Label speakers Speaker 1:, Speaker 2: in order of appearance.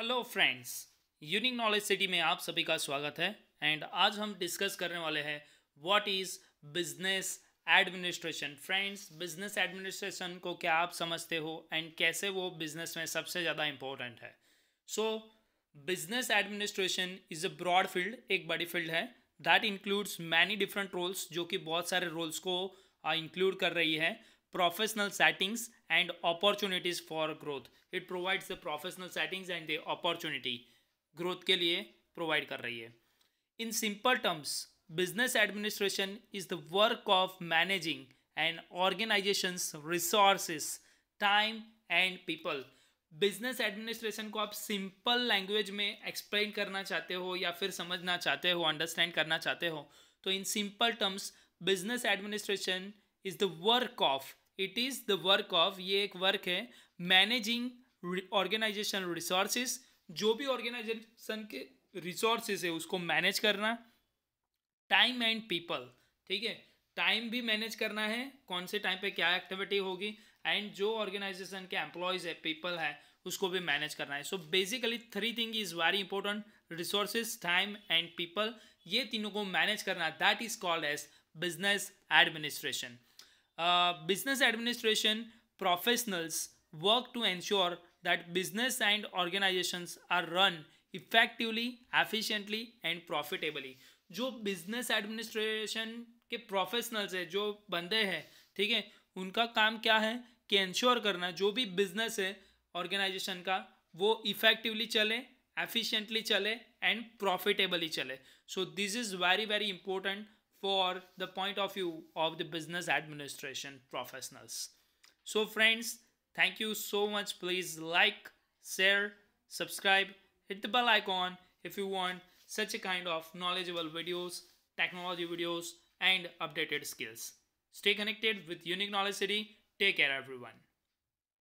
Speaker 1: Hello friends unique knowledge city में आप सभी का स्वागत है एंड आज हम डिस्कस करने वाले हैं what is business administration friends business administration को क्या आप समझते हो एंड कैसे वो बिजनेस में सबसे ज़्यादा इम्पोर्टेंट है so business administration is a broad field एक बड़ी फील्ड है that includes many different roles जो कि बहुत सारे रोल्स को इंक्लूड कर रही है professional settings and opportunities for growth it provides the professional settings and the opportunity growth ke liye provide kar rahi hai in simple terms business administration is the work of managing an organization's resources time and people business administration को आप simple language में explain करना चाहते हो या फिर समझना चाहते हो अंडरस्टैंड करना चाहते हो तो in simple terms business administration is the work of it is the work of ये एक वर्क है मैनेजिंग ऑर्गेनाइजेशन रिसोर्सेज जो भी ऑर्गेनाइजेशन के रिसोर्सेज है उसको मैनेज करना टाइम एंड पीपल ठीक है टाइम भी मैनेज करना है कौन से टाइम पे क्या एक्टिविटी होगी एंड जो ऑर्गेनाइजेशन के एम्प्लॉयज़ है पीपल है उसको भी मैनेज करना है so basically three thing is very important resources time and people ये तीनों को मैनेज करना that is called as business administration business administration professionals work to ensure that business and organizations are run effectively, efficiently and profitably. जो business administration के professionals है जो बंदे हैं ठीक है उनका काम क्या है कि इंश्योर करना जो भी बिजनेस है ऑर्गेनाइजेशन का वो इफेक्टिवली चले एफिशिएंटली चले एंड प्रॉफिटेबली चले so this is very very important for the point of view of the business administration professionals. So friends, thank you so much. Please like, share, subscribe, hit the bell icon if you want such a kind of knowledgeable videos, technology videos and updated skills. Stay connected with Unique Knowledge City. Take care everyone.